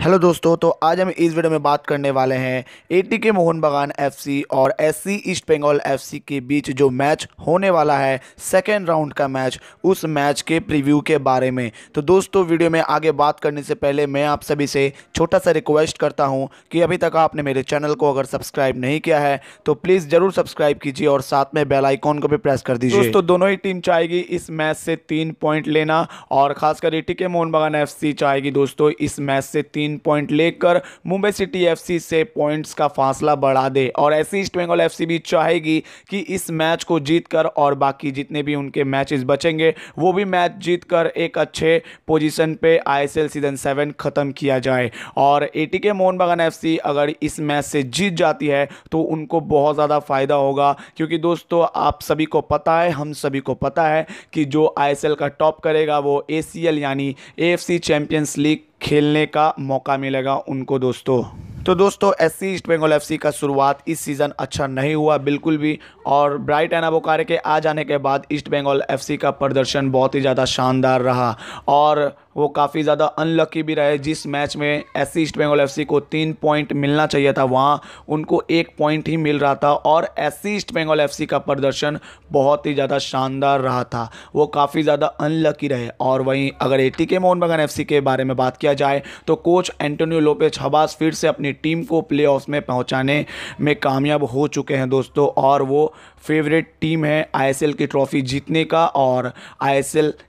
hello दोस्तों तो आज हम इस वीडियो में बात करने वाले हैं टी के मोहन बगान एफसी और एससी ईस्ट बंगाल एफसी के बीच जो मैच होने वाला है सेकेंड राउंड का मैच उस मैच के प्रीव्यू के बारे में तो दोस्तों वीडियो में आगे बात करने से पहले मैं आप सभी से छोटा सा रिक्वेस्ट करता हूं कि अभी तक आपने मेरे चैनल को अगर सब्सक्राइब नहीं किया है तो प्लीज़ ज़रूर सब्सक्राइब कीजिए और साथ में बेल आइकॉन को भी प्रेस कर दीजिए दोस्तों दोनों ही टीम चाहेगी इस मैच से तीन पॉइंट लेना और खासकर ए के मोहन बगान एफ चाहेगी दोस्तों इस मैच से तीन तीन पॉइंट लेकर मुंबई सिटी एफसी से पॉइंट्स का फासला बढ़ा दे और ऐसी ईस्ट बंगाल एफ भी चाहेगी कि इस मैच को जीतकर और बाकी जितने भी उनके मैचेस बचेंगे वो भी मैच जीतकर एक अच्छे पोजिशन पर आई सीजन सेवन ख़त्म किया जाए और ए के मोहन बगान एफ अगर इस मैच से जीत जाती है तो उनको बहुत ज़्यादा फ़ायदा होगा क्योंकि दोस्तों आप सभी को पता है हम सभी को पता है कि जो आईएसएल का टॉप करेगा वो एसीएल यानी सी चैंपियंस लीग खेलने का मौका मिलेगा उनको दोस्तों तो दोस्तों S C East Bengal F का शुरुआत इस सीज़न अच्छा नहीं हुआ बिल्कुल भी और ब्राइट एना बोकारे के आ जाने के बाद ईस्ट बंगाल एफ का प्रदर्शन बहुत ही ज़्यादा शानदार रहा और वो काफ़ी ज़्यादा अनलकी भी रहे जिस मैच में एस ईस्ट बंगाल एफ को तीन पॉइंट मिलना चाहिए था वहाँ उनको एक पॉइंट ही मिल रहा था और एस ईस्ट बंगाल एफ का प्रदर्शन बहुत ही ज़्यादा शानदार रहा था वो काफ़ी ज़्यादा अनलकी रहे और वहीं अगर ए टी के मोहन बगान एफ के बारे में बात किया जाए तो कोच एंटोनियो लोपेज हबास फिर से अपनी टीम को प्ले में पहुँचाने में कामयाब हो चुके हैं दोस्तों और वो फेवरेट टीम है आई की ट्रॉफ़ी जीतने का और आई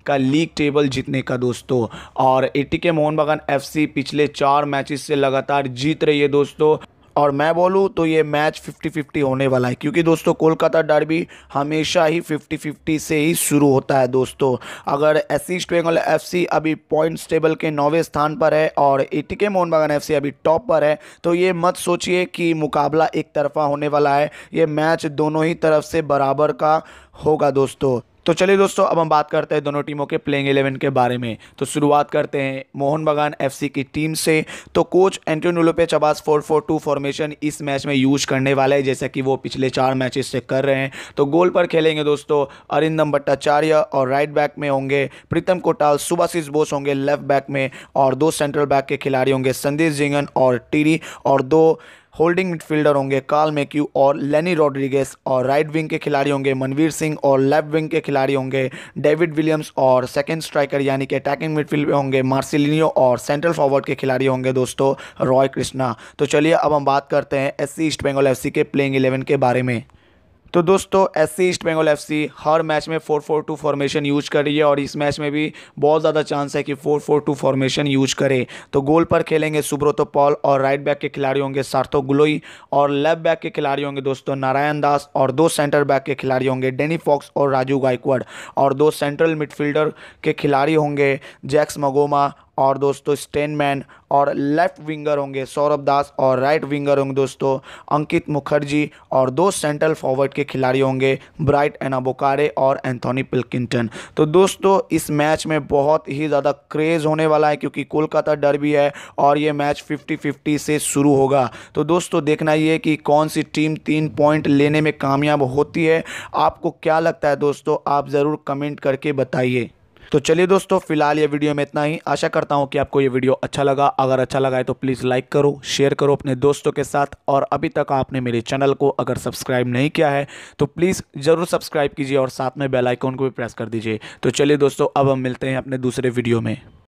का लीग टेबल जीतने का दोस्तों और एटीके मोहन बगान एफसी पिछले चार मैचेस से लगातार जीत रही है दोस्तों और मैं बोलूँ तो ये मैच 50-50 होने वाला है क्योंकि दोस्तों कोलकाता डर्बी हमेशा ही 50-50 से ही शुरू होता है दोस्तों अगर एस ईस्ट बंगाल एफ अभी पॉइंट्स टेबल के नौवें स्थान पर है और ए टी के मोहन बगान एफ अभी टॉप पर है तो ये मत सोचिए कि मुकाबला एक तरफा होने वाला है ये मैच दोनों ही तरफ से बराबर का होगा दोस्तों तो चलिए दोस्तों अब हम बात करते हैं दोनों टीमों के प्लेइंग एलेवन के बारे में तो शुरुआत करते हैं मोहन बगान एफ की टीम से तो coach Antonio Lopez Habas four four two formation इस मैच में यूज करने वाला है जैसा कि वो पिछले चार मैच से कर रहे हैं तो गोल पर खेलेंगे दोस्तों अरिंदम भट्टाचार्य और राइट बैक में होंगे प्रीतम कोटाल सुभाषिष बोस होंगे लेफ्ट बैक में और दो सेंट्रल बैक के खिलाड़ी होंगे संदेश जिंगन और टीरी और दो होल्डिंग मिडफील्डर होंगे कार्ल मेक्यू और लेनी रॉड्रिगेस और राइट विंग के खिलाड़ी होंगे मनवीर सिंह और लेफ्ट विंग के खिलाड़ी होंगे डेविड विलियम्स और सेकेंड स्ट्राइकर यानी कि अटैकिंग मिडफील्ड में होंगे मार्सिलिनियो और सेंट्रल फॉरवर्ड के खिलाड़ी होंगे दोस्तों रॉय कृष्णा तो चलिए अब हम बात करते हैं एस ईस्ट बंगाल एफ के प्लेइंग इलेवन के बारे में तो दोस्तों एस ईस्ट बंगाल एफ हर मैच में four four two formation use कर रही है और इस मैच में भी बहुत ज़्यादा चांस है कि four four two formation use करे तो गोल पर खेलेंगे सुब्रतो पॉल और राइट बैक के खिलाड़ी होंगे सार्थो गुलोई और लेफ्ट बैक के खिलाड़ी होंगे दोस्तों नारायण दास और दो सेंटर बैक के खिलाड़ी होंगे डेनी फॉक्स और राजू गायकवाड़ और दो सेंट्रल मिडफील्डर के खिलाड़ी होंगे जैक्स मगोमा और दोस्तों स्टेनमैन और लेफ्ट विंगर होंगे सौरभ दास और राइट विंगर होंगे दोस्तों अंकित मुखर्जी और दो सेंट्रल फॉरवर्ड के खिलाड़ी होंगे ब्राइट एनाबोकारे और एंथोनी पिल्किंटन तो दोस्तों इस मैच में बहुत ही ज़्यादा क्रेज़ होने वाला है क्योंकि कोलकाता डर्बी है और ये मैच फिफ्टी फिफ्टी से शुरू होगा तो दोस्तों देखना ये कि कौन सी टीम तीन पॉइंट लेने में कामयाब होती है आपको क्या लगता है दोस्तों आप ज़रूर कमेंट करके बताइए तो चलिए दोस्तों फिलहाल ये वीडियो में इतना ही आशा करता हूँ कि आपको ये वीडियो अच्छा लगा अगर अच्छा लगा है तो प्लीज़ लाइक करो शेयर करो अपने दोस्तों के साथ और अभी तक आपने मेरे चैनल को अगर सब्सक्राइब नहीं किया है तो प्लीज़ ज़रूर सब्सक्राइब कीजिए और साथ में बेलाइकॉन को भी प्रेस कर दीजिए तो चलिए दोस्तों अब हम मिलते हैं अपने दूसरे वीडियो में